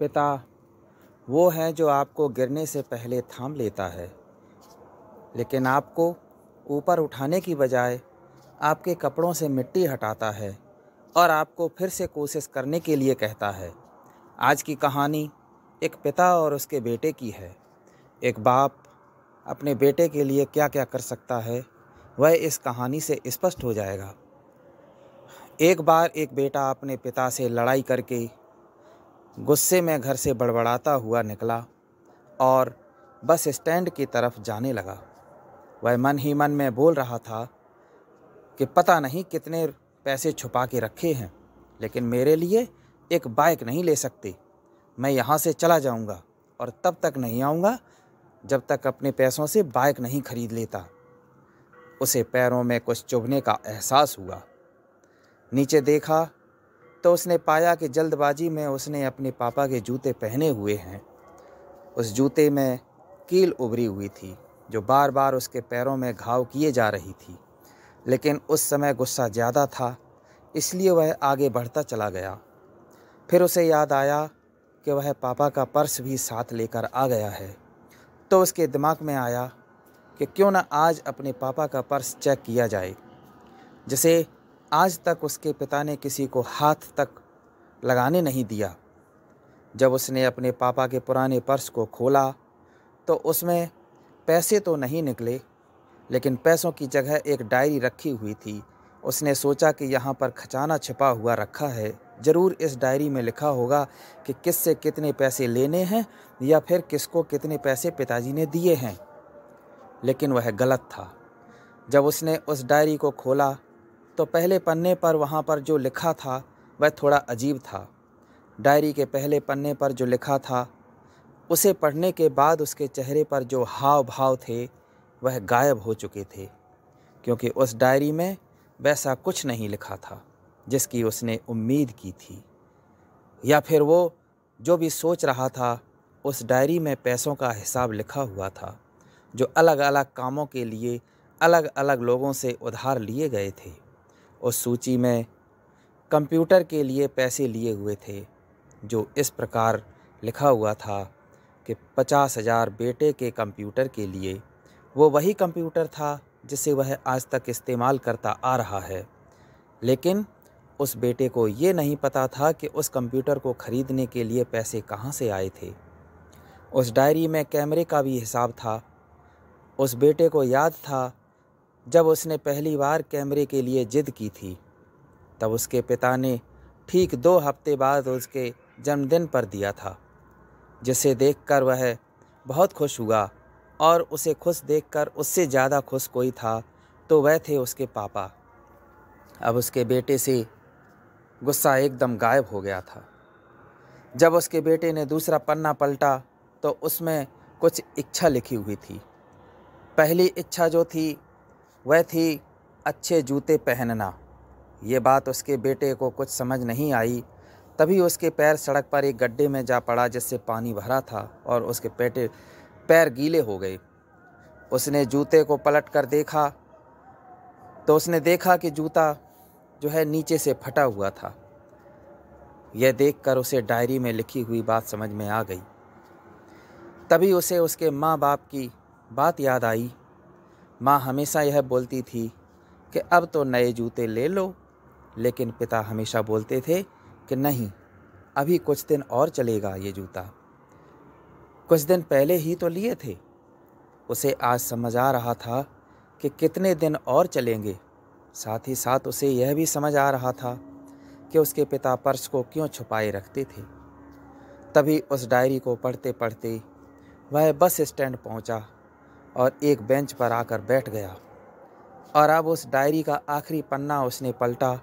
पिता वो हैं जो आपको गिरने से पहले थाम लेता है लेकिन आपको ऊपर उठाने की बजाय आपके कपड़ों से मिट्टी हटाता है और आपको फिर से कोशिश करने के लिए कहता है आज की कहानी एक पिता और उसके बेटे की है एक बाप अपने बेटे के लिए क्या क्या कर सकता है वह इस कहानी से स्पष्ट हो जाएगा एक बार एक बेटा अपने पिता से लड़ाई करके गुस्से में घर से बड़बड़ाता हुआ निकला और बस स्टैंड की तरफ जाने लगा वह मन ही मन में बोल रहा था कि पता नहीं कितने पैसे छुपा के रखे हैं लेकिन मेरे लिए एक बाइक नहीं ले सकती मैं यहाँ से चला जाऊँगा और तब तक नहीं आऊँगा जब तक अपने पैसों से बाइक नहीं खरीद लेता उसे पैरों में कुछ चुभने का एहसास हुआ नीचे देखा तो उसने पाया कि जल्दबाजी में उसने अपने पापा के जूते पहने हुए हैं उस जूते में कील उभरी हुई थी जो बार बार उसके पैरों में घाव किए जा रही थी लेकिन उस समय गुस्सा ज़्यादा था इसलिए वह आगे बढ़ता चला गया फिर उसे याद आया कि वह पापा का पर्स भी साथ लेकर आ गया है तो उसके दिमाग में आया कि क्यों ना आज अपने पापा का पर्स चेक किया जाए जिसे आज तक उसके पिता ने किसी को हाथ तक लगाने नहीं दिया जब उसने अपने पापा के पुराने पर्स को खोला तो उसमें पैसे तो नहीं निकले लेकिन पैसों की जगह एक डायरी रखी हुई थी उसने सोचा कि यहाँ पर खजाना छिपा हुआ रखा है ज़रूर इस डायरी में लिखा होगा कि किससे कितने पैसे लेने हैं या फिर किसको कितने पैसे पिताजी ने दिए हैं लेकिन वह गलत था जब उसने उस डायरी को खोला तो पहले पन्ने पर वहाँ पर जो लिखा था वह थोड़ा अजीब था डायरी के पहले पन्ने पर जो लिखा था उसे पढ़ने के बाद उसके चेहरे पर जो हाव भाव थे वह गायब हो चुके थे क्योंकि उस डायरी में वैसा कुछ नहीं लिखा था जिसकी उसने उम्मीद की थी या फिर वो जो भी सोच रहा था उस डायरी में पैसों का हिसाब लिखा हुआ था जो अलग अलग कामों के लिए अलग अलग लोगों से उधार लिए गए थे उस सूची में कंप्यूटर के लिए पैसे लिए हुए थे जो इस प्रकार लिखा हुआ था कि पचास हज़ार बेटे के कंप्यूटर के लिए वो वही कंप्यूटर था जिसे वह आज तक इस्तेमाल करता आ रहा है लेकिन उस बेटे को ये नहीं पता था कि उस कंप्यूटर को ख़रीदने के लिए पैसे कहाँ से आए थे उस डायरी में कैमरे का भी हिसाब था उस बेटे को याद था जब उसने पहली बार कैमरे के लिए जिद की थी तब उसके पिता ने ठीक दो हफ्ते बाद उसके जन्मदिन पर दिया था जिसे देखकर वह बहुत खुश हुआ और उसे खुश देखकर उससे ज़्यादा खुश कोई था तो वह थे उसके पापा अब उसके बेटे से गुस्सा एकदम गायब हो गया था जब उसके बेटे ने दूसरा पन्ना पलटा तो उसमें कुछ इच्छा लिखी हुई थी पहली इच्छा जो थी वह थी अच्छे जूते पहनना ये बात उसके बेटे को कुछ समझ नहीं आई तभी उसके पैर सड़क पर एक गड्ढे में जा पड़ा जिससे पानी भरा था और उसके पेटे पैर गीले हो गए उसने जूते को पलट कर देखा तो उसने देखा कि जूता जो है नीचे से फटा हुआ था यह देखकर उसे डायरी में लिखी हुई बात समझ में आ गई तभी उसे उसके माँ बाप की बात याद आई माँ हमेशा यह बोलती थी कि अब तो नए जूते ले लो लेकिन पिता हमेशा बोलते थे कि नहीं अभी कुछ दिन और चलेगा ये जूता कुछ दिन पहले ही तो लिए थे उसे आज समझ आ रहा था कि कितने दिन और चलेंगे साथ ही साथ उसे यह भी समझ आ रहा था कि उसके पिता पर्स को क्यों छुपाए रखते थे तभी उस डायरी को पढ़ते पढ़ते वह बस स्टैंड पहुंचा और एक बेंच पर आकर बैठ गया और अब उस डायरी का आखिरी पन्ना उसने पलटा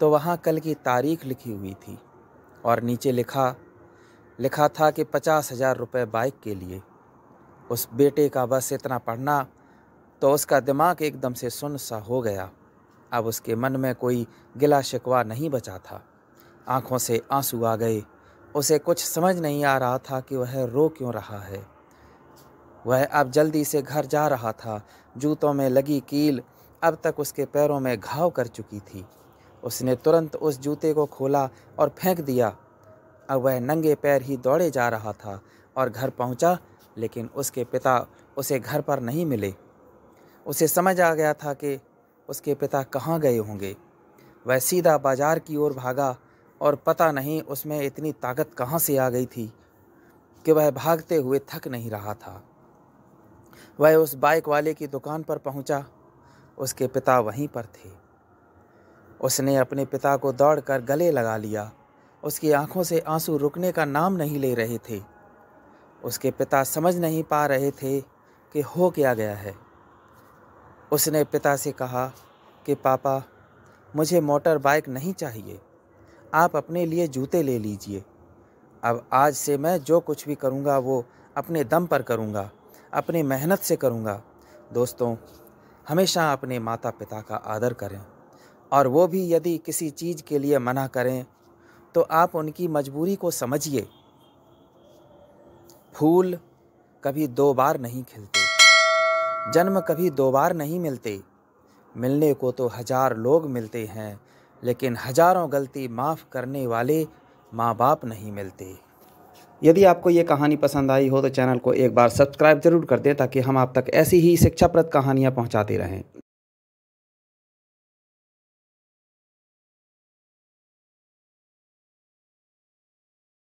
तो वहाँ कल की तारीख लिखी हुई थी और नीचे लिखा लिखा था कि पचास हज़ार रुपये बाइक के लिए उस बेटे का बस इतना पढ़ना तो उसका दिमाग एकदम से सुन सा हो गया अब उसके मन में कोई गिला शिकवा नहीं बचा था आंखों से आंसू आ गए उसे कुछ समझ नहीं आ रहा था कि वह रो क्यों रहा है वह अब जल्दी से घर जा रहा था जूतों में लगी कील अब तक उसके पैरों में घाव कर चुकी थी उसने तुरंत उस जूते को खोला और फेंक दिया अब वह नंगे पैर ही दौड़े जा रहा था और घर पहुंचा लेकिन उसके पिता उसे घर पर नहीं मिले उसे समझ आ गया था कि उसके पिता कहाँ गए होंगे वह सीधा बाजार की ओर भागा और पता नहीं उसमें इतनी ताकत कहाँ से आ गई थी कि वह भागते हुए थक नहीं रहा था वह उस बाइक वाले की दुकान पर पहुंचा उसके पिता वहीं पर थे उसने अपने पिता को दौड़कर गले लगा लिया उसकी आंखों से आंसू रुकने का नाम नहीं ले रहे थे उसके पिता समझ नहीं पा रहे थे कि हो क्या गया है उसने पिता से कहा कि पापा मुझे मोटर बाइक नहीं चाहिए आप अपने लिए जूते ले लीजिए अब आज से मैं जो कुछ भी करूँगा वो अपने दम पर करूँगा अपनी मेहनत से करूँगा दोस्तों हमेशा अपने माता पिता का आदर करें और वो भी यदि किसी चीज़ के लिए मना करें तो आप उनकी मजबूरी को समझिए फूल कभी दो बार नहीं खिलते जन्म कभी दो बार नहीं मिलते मिलने को तो हजार लोग मिलते हैं लेकिन हजारों गलती माफ़ करने वाले माँ बाप नहीं मिलते यदि आपको ये कहानी पसंद आई हो तो चैनल को एक बार सब्सक्राइब जरूर कर दें ताकि हम आप तक ऐसी ही शिक्षाप्रद कहानियाँ पहुँचाते रहें